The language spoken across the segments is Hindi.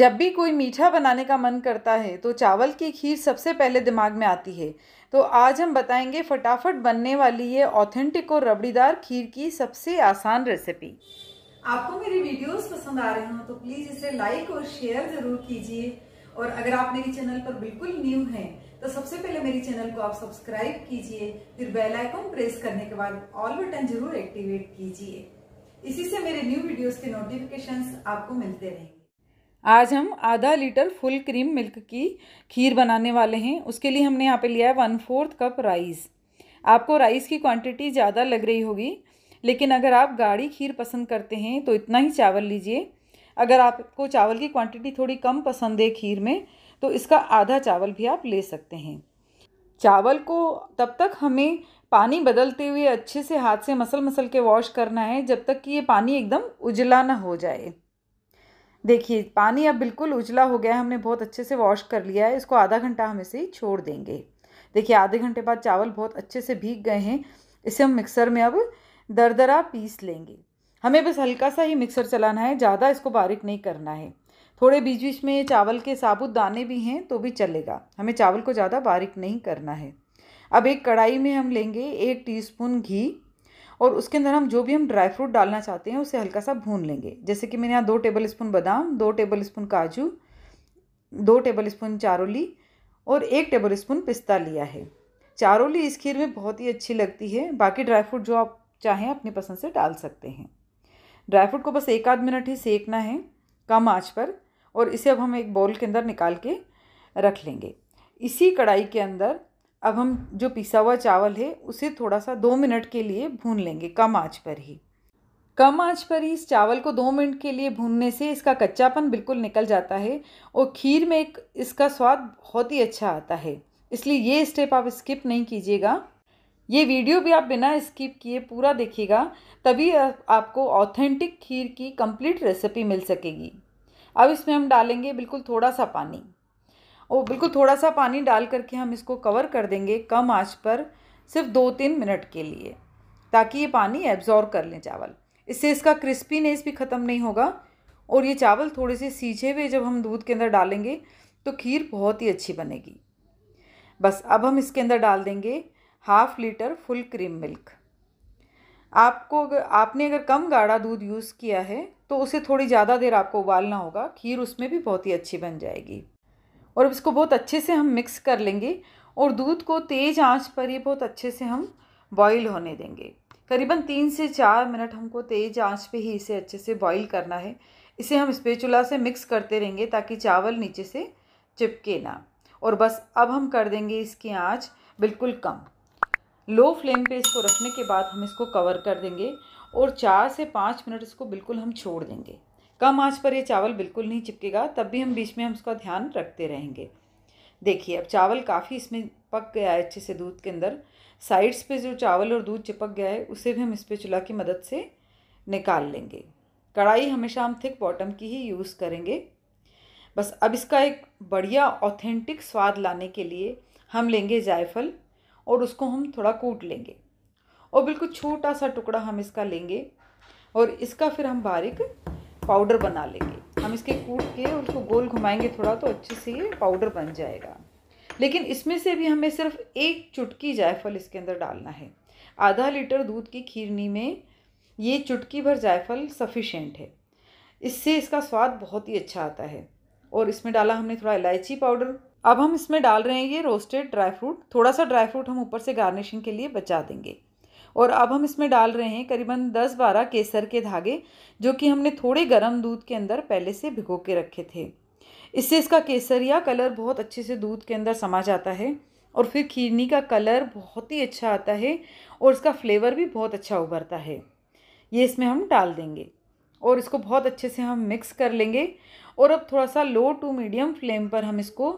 जब भी कोई मीठा बनाने का मन करता है तो चावल की खीर सबसे पहले दिमाग में आती है तो आज हम बताएंगे फटाफट बनने वाली ये ऑथेंटिक और रबड़ीदार खीर की सबसे आसान रेसिपी आपको मेरी वीडियोस पसंद आ रहे हो तो प्लीज इसे लाइक और शेयर जरूर कीजिए और अगर आप मेरे चैनल पर बिल्कुल न्यू हैं तो सबसे पहले मेरे चैनल को आप सब्सक्राइब कीजिए फिर बेलाइकॉन प्रेस करने के बाद ऑल बटन जरूर एक्टिवेट कीजिए इसी से मेरे न्यू वीडियोज के नोटिफिकेशन आपको मिलते रहेंगे आज हम आधा लीटर फुल क्रीम मिल्क की खीर बनाने वाले हैं उसके लिए हमने यहाँ पे लिया है वन फोर्थ कप राइस आपको राइस की क्वांटिटी ज़्यादा लग रही होगी लेकिन अगर आप गाढ़ी खीर पसंद करते हैं तो इतना ही चावल लीजिए अगर आपको चावल की क्वांटिटी थोड़ी कम पसंद है खीर में तो इसका आधा चावल भी आप ले सकते हैं चावल को तब तक हमें पानी बदलते हुए अच्छे से हाथ से मसल मसल के वॉश करना है जब तक कि ये पानी एकदम उजला ना हो जाए देखिए पानी अब बिल्कुल उजला हो गया है हमने बहुत अच्छे से वॉश कर लिया है इसको आधा घंटा हम इसे छोड़ देंगे देखिए आधे घंटे बाद चावल बहुत अच्छे से भीग गए हैं इसे हम मिक्सर में अब दरदरा पीस लेंगे हमें बस हल्का सा ही मिक्सर चलाना है ज़्यादा इसको बारीक नहीं करना है थोड़े बीच बीच में चावल के साबुत दाने भी हैं तो भी चलेगा हमें चावल को ज़्यादा बारीक नहीं करना है अब एक कढ़ाई में हम लेंगे एक टीस्पून घी और उसके अंदर हम जो भी हम ड्राई फ्रूट डालना चाहते हैं उसे हल्का सा भून लेंगे जैसे कि मैंने यहाँ दो टेबल स्पून बादाम दो टेबल स्पून काजू दो टेबल स्पून चारोली और एक टेबल स्पून पिस्ता लिया है चारोली इस खीर में बहुत ही अच्छी लगती है बाकी ड्राई फ्रूट जो आप चाहें अपनी पसंद से डाल सकते हैं ड्राई फ्रूट को बस एक आध मिनट ही सेकना है कम आँच पर और इसे अब हम एक बाउल के अंदर निकाल के रख लेंगे इसी कढ़ाई के अंदर अब हम जो पिसा हुआ चावल है उसे थोड़ा सा दो मिनट के लिए भून लेंगे कम आँच पर ही कम आँच पर ही इस चावल को दो मिनट के लिए भूनने से इसका कच्चापन बिल्कुल निकल जाता है और खीर में एक इसका स्वाद बहुत ही अच्छा आता है इसलिए ये स्टेप आप स्किप नहीं कीजिएगा ये वीडियो भी आप बिना स्किप किए पूरा देखिएगा तभी आपको ऑथेंटिक खीर की कंप्लीट रेसिपी मिल सकेगी अब इसमें हम डालेंगे बिल्कुल थोड़ा सा पानी और बिल्कुल थोड़ा सा पानी डाल करके हम इसको कवर कर देंगे कम आंच पर सिर्फ दो तीन मिनट के लिए ताकि ये पानी एब्जॉर्व कर लें चावल इससे इसका क्रिस्पीनेस भी ख़त्म नहीं होगा और ये चावल थोड़े से सीझे हुए जब हम दूध के अंदर डालेंगे तो खीर बहुत ही अच्छी बनेगी बस अब हम इसके अंदर डाल देंगे half litre full cream milk आपको अगर आपने अगर कम गाढ़ा दूध यूज़ किया है तो उसे थोड़ी ज़्यादा देर आपको उबालना होगा खीर उसमें भी बहुत ही अच्छी बन जाएगी और इसको बहुत अच्छे से हम मिक्स कर लेंगे और दूध को तेज़ आंच पर ये बहुत अच्छे से हम बॉईल होने देंगे करीबन तीन से चार मिनट हमको तेज़ आंच पे ही इसे अच्छे से बॉईल करना है इसे हम स्पेचुला से मिक्स करते रहेंगे ताकि चावल नीचे से चिपके ना और बस अब हम कर देंगे इसकी आंच बिल्कुल कम लो फ्लेम पे इसको रखने के बाद हम इसको कवर कर देंगे और चार से पाँच मिनट इसको बिल्कुल हम छोड़ देंगे कम आंच पर ये चावल बिल्कुल नहीं चिपकेगा तब भी हम बीच में हम उसका ध्यान रखते रहेंगे देखिए अब चावल काफ़ी इसमें पक गया है अच्छे से दूध के अंदर साइड्स पे जो चावल और दूध चिपक गया है उसे भी हम इस पे चूल्हा की मदद से निकाल लेंगे कढ़ाई हमेशा हम थिक बॉटम की ही यूज़ करेंगे बस अब इसका एक बढ़िया ऑथेंटिक स्वाद लाने के लिए हम लेंगे जायफल और उसको हम थोड़ा कूट लेंगे और बिल्कुल छोटा सा टुकड़ा हम इसका लेंगे और इसका फिर हम बारीक पाउडर बना लेंगे हम इसके कूट के उसको गोल घुमाएंगे थोड़ा तो अच्छे से ये पाउडर बन जाएगा लेकिन इसमें से भी हमें सिर्फ एक चुटकी जायफल इसके अंदर डालना है आधा लीटर दूध की खीरनी में ये चुटकी भर जायफल सफिशेंट है इससे इसका स्वाद बहुत ही अच्छा आता है और इसमें डाला हमने थोड़ा इलायची पाउडर अब हम इसमें डाल रहे हैं ये रोस्टेड ड्राई फ्रूट थोड़ा सा ड्राई फ्रूट हम ऊपर से गार्निशिंग के लिए बचा देंगे और अब हम इसमें डाल रहे हैं करीबन दस बारह केसर के धागे जो कि हमने थोड़े गर्म दूध के अंदर पहले से भिगो के रखे थे इससे इसका केसरिया कलर बहुत अच्छे से दूध के अंदर समा जाता है और फिर खीरनी का कलर बहुत ही अच्छा आता है और इसका फ्लेवर भी बहुत अच्छा उभरता है ये इसमें हम डाल देंगे और इसको बहुत अच्छे से हम मिक्स कर लेंगे और अब थोड़ा सा लो टू मीडियम फ्लेम पर हम इसको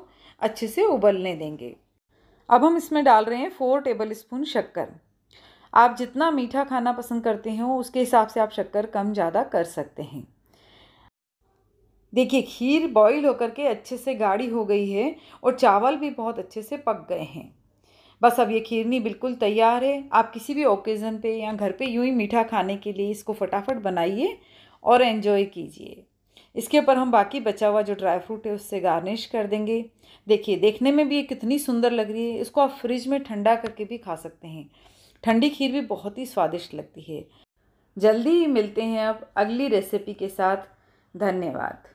अच्छे से उबलने देंगे अब हम इसमें डाल रहे हैं फोर टेबल स्पून शक्कर आप जितना मीठा खाना पसंद करते हो उसके हिसाब से आप शक्कर कम ज़्यादा कर सकते हैं देखिए खीर बॉईल होकर के अच्छे से गाढ़ी हो गई है और चावल भी बहुत अच्छे से पक गए हैं बस अब ये खीरनी बिल्कुल तैयार है आप किसी भी ओकेज़न पे या घर पे यूँ ही मीठा खाने के लिए इसको फटाफट बनाइए और एंजॉय कीजिए इसके ऊपर हम बाकी बचा हुआ जो ड्राई फ्रूट है उससे गार्निश कर देंगे देखिए देखने में भी ये कितनी सुंदर लग रही है इसको आप फ्रिज में ठंडा करके भी खा सकते हैं ठंडी खीर भी बहुत ही स्वादिष्ट लगती है जल्दी ही मिलते हैं अब अगली रेसिपी के साथ धन्यवाद